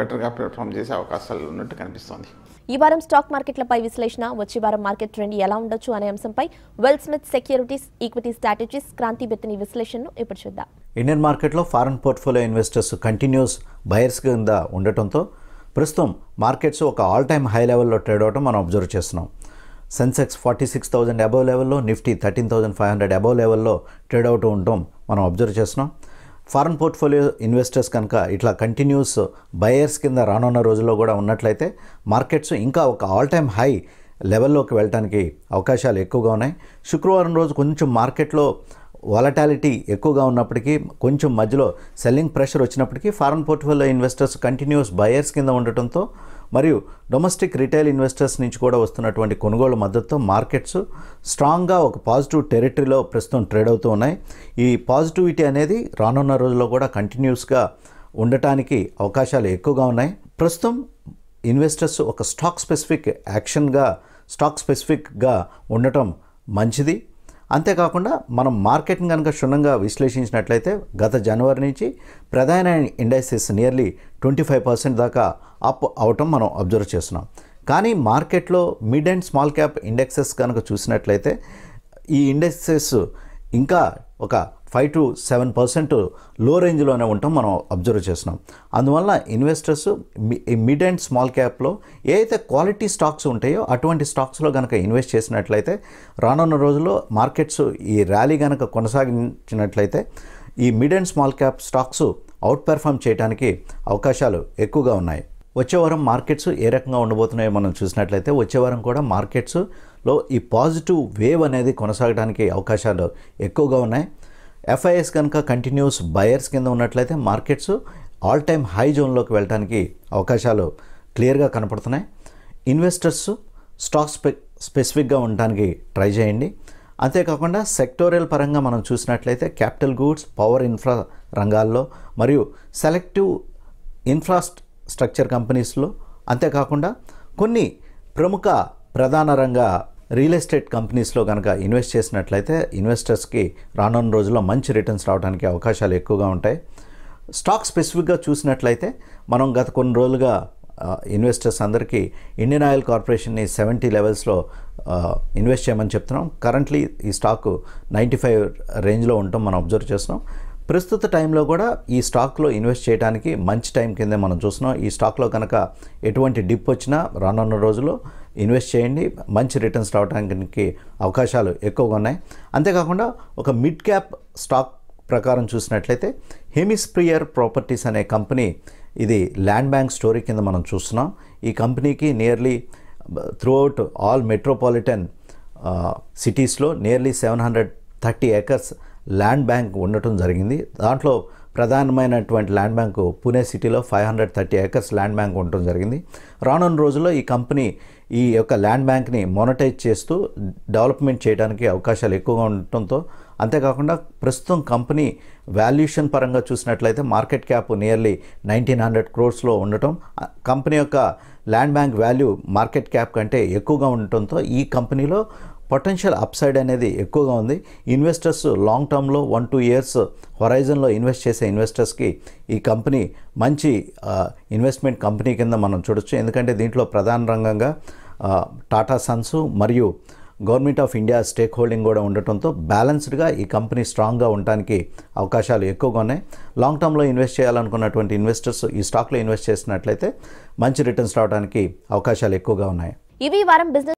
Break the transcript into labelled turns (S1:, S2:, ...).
S1: బెటర్గా పెర్ఫామ్ చేసే అవకాశాలు ఉన్నట్టు కనిపిస్తోంది ఈ వారం స్టాక్ మార్కెట్లపై విశ్లేషణ వచ్చే వారం మార్కెట్ ట్రెండ్ ఎలా ఉండొచ్చు అనే అంశంపై వెల్ స్మిత్ securities equity strategies Kranthi Bathini విశ్లేషణను ఇప్పుడు చూద్దాం ఇండియన్ మార్కెట్లో foreign portfolio investors continues buyers కింద ఉండటంతో ప్రస్తుతం మార్కెట్స్ ఒక ఆల్ టైమ్ హై లెవెల్లో ట్రేడ్ అవడం మనం అబ్జర్వ్ చేస్తున్నాం Sensex forty six thousand above లెవెల్లో Nifty thirteen thousand five hundred above లెవెల్లో ట్రేడ్ అవుట్ ఉండటం మనం అబ్జర్వ్ చేస్తున్నాం ఫారెన్ పోర్ట్ఫోలియో ఇన్వెస్టర్స్ కనుక ఇట్లా కంటిన్యూస్ బయర్స్ కింద రానున్న రోజుల్లో కూడా ఉన్నట్లయితే మార్కెట్స్ ఇంకా ఒక ఆల్ టైమ్ హై లెవెల్లోకి వెళ్ళడానికి అవకాశాలు ఎక్కువగా ఉన్నాయి శుక్రవారం రోజు కొంచెం మార్కెట్లో వాలటాలిటీ ఎక్కువగా ఉన్నప్పటికీ కొంచెం మధ్యలో సెల్లింగ్ ప్రెషర్ వచ్చినప్పటికీ foreign portfolio investors continues buyers కింద ఉండటంతో మరియు డొమెస్టిక్ రిటైల్ ఇన్వెస్టర్స్ నుంచి కూడా వస్తున్నటువంటి కొనుగోలు మద్దతుతో మార్కెట్స్ స్ట్రాంగ్గా ఒక పాజిటివ్ టెరిటరీలో ప్రస్తుతం ట్రేడ్ అవుతూ ఉన్నాయి ఈ పాజిటివిటీ అనేది రానున్న రోజుల్లో కూడా కంటిన్యూస్గా ఉండటానికి అవకాశాలు ఎక్కువగా ఉన్నాయి ప్రస్తుతం ఇన్వెస్టర్స్ ఒక స్టాక్ స్పెసిఫిక్ యాక్షన్గా స్టాక్ స్పెసిఫిక్గా ఉండటం మంచిది అంతేకాకుండా మనం మార్కెట్ని కనుక క్షుణ్ణంగా విశ్లేషించినట్లయితే గత జనవరి నుంచి ప్రధాన industries nearly twenty five percent దాకా అప్ అవటం మనం అబ్జర్వ్ చేస్తున్నాం కానీ మార్కెట్లో mid and small cap indexes కనుక చూసినట్లయితే ఈ ఇండెక్సెస్ ఇంకా ఒక ఫైవ్ టు సెవెన్ పర్సెంట్ లో రేంజ్లోనే ఉంటాం మనం అబ్జర్వ్ చేస్తున్నాం అందువల్ల ఇన్వెస్టర్స్ మిడ్ అండ్ స్మాల్ క్యాప్లో ఏ అయితే క్వాలిటీ స్టాక్స్ ఉంటాయో అటువంటి స్టాక్స్లో కనుక ఇన్వెస్ట్ చేసినట్లయితే రానున్న రోజుల్లో మార్కెట్స్ ఈ ర్యాలీ కనుక కొనసాగించినట్లయితే ఈ mid and small cap stocks outperform చేయడానికి అవకాశాలు ఎక్కువగా ఉన్నాయి వచ్చే వారం మార్కెట్స్ ఏ రకంగా ఉండబోతున్నాయో మనం చూసినట్లయితే వచ్చే వారం కూడా మార్కెట్స్లో ఈ పాజిటివ్ వేవ్ అనేది కొనసాగడానికి అవకాశాలు ఎక్కువగా ఉన్నాయి ఎఫ్ఐఎస్ కనుక కంటిన్యూస్ బయర్స్ కింద ఉన్నట్లయితే మార్కెట్స్ ఆల్ టైమ్ హై జోన్లోకి వెళ్ళడానికి అవకాశాలు క్లియర్గా కనపడుతున్నాయి ఇన్వెస్టర్స్ స్టాక్ స్పె స్పెసిఫిక్గా ఉండడానికి ట్రై చేయండి అంతేకాకుండా సెక్టోరియల్ పరంగా మనం చూసినట్లయితే క్యాపిటల్ గూడ్స్ పవర్ ఇన్ఫ్రా రంగాల్లో మరియు సెలెక్టివ్ ఇన్ఫ్రాస్ట్ స్ట్రక్చర్ కంపెనీస్లో అంతేకాకుండా కొన్ని ప్రముఖ ప్రధాన రంగ రియల్ ఎస్టేట్ కంపెనీస్లో కనుక ఇన్వెస్ట్ చేసినట్లయితే ఇన్వెస్టర్స్కి రానున్న రోజుల్లో మంచి రిటర్న్స్ రావడానికి అవకాశాలు ఎక్కువగా ఉంటాయి స్టాక్ స్పెసిఫిక్గా చూసినట్లయితే మనం గత కొన్ని రోజులుగా ఇన్వెస్టర్స్ అందరికీ ఇండియన్ ఆయిల్ కార్పొరేషన్ని సెవెంటీ లెవెల్స్లో ఇన్వెస్ట్ చేయమని చెప్తున్నాం కరెంట్లీ ఈ స్టాకు నైంటీ ఫైవ్ రేంజ్లో ఉండటం మనం అబ్జర్వ్ చేస్తున్నాం ప్రస్తుత టైంలో కూడా ఈ స్టాక్లో ఇన్వెస్ట్ చేయడానికి మంచి టైం కిందే మనం చూస్తున్నాం ఈ స్టాక్లో కనుక ఎటువంటి డిప్ వచ్చినా రానున్న రోజుల్లో ఇన్వెస్ట్ చేయండి మంచి రిటర్న్స్ రావడానికి అవకాశాలు ఎక్కువగా ఉన్నాయి అంతేకాకుండా ఒక మిడ్ క్యాప్ స్టాక్ ప్రకారం చూసినట్లయితే హెమిస్ప్రియర్ ప్రాపర్టీస్ అనే కంపెనీ ఇది ల్యాండ్ బ్యాంక్ స్టోరీ కింద మనం చూస్తున్నాం ఈ కంపెనీకి నియర్లీ త్రూఅవుట్ ఆల్ మెట్రోపాలిటన్ సిటీస్లో nearly seven hundred thirty acres land bank ఉండటం జరిగింది దాంట్లో ప్రధానమైనటువంటి ల్యాండ్ బ్యాంకు పూణే సిటీలో five hundred thirty acres land bank ఉండటం జరిగింది రానున్న రోజుల్లో ఈ కంపెనీ ఈ యొక్క ల్యాండ్ బ్యాంక్ని మోనటైజ్ చేస్తూ డెవలప్మెంట్ చేయడానికి అవకాశాలు ఎక్కువగా ఉండటంతో అంతేకాకుండా ప్రస్తుతం కంపెనీ వాల్యుయేషన్ పరంగా చూసినట్లయితే market cap nearly nineteen hundred క్రోర్స్లో ఉండటం కంపెనీ యొక్క land bank value market cap కంటే ఎక్కువగా ఉండటంతో ఈ కంపెనీలో పొటెన్షియల్ అప్సైడ్ అనేది ఎక్కువగా ఉంది ఇన్వెస్టర్స్ లాంగ్ టర్మ్లో వన్ టూ ఇయర్స్ హొరైజన్లో ఇన్వెస్ట్ చేసే ఇన్వెస్టర్స్కి ఈ కంపెనీ మంచి ఇన్వెస్ట్మెంట్ కంపెనీ కింద మనం చూడొచ్చు ఎందుకంటే దీంట్లో ప్రధాన రంగంగా టాటా సన్స్ మరియు government of India stake holding కూడా ఉండటంతో బ్యాలెన్స్డ్గా ఈ కంపెనీ స్ట్రాంగ్గా ఉండటానికి అవకాశాలు ఎక్కువగా ఉన్నాయి లాంగ్ టర్మ్లో ఇన్వెస్ట్ చేయాలనుకున్నటువంటి ఇన్వెస్టర్స్ ఈ స్టాక్లో ఇన్వెస్ట్ చేసినట్లయితే మంచి రిటర్న్స్ రావడానికి అవకాశాలు ఎక్కువగా ఉన్నాయి ఇవి వారం బిజినెస్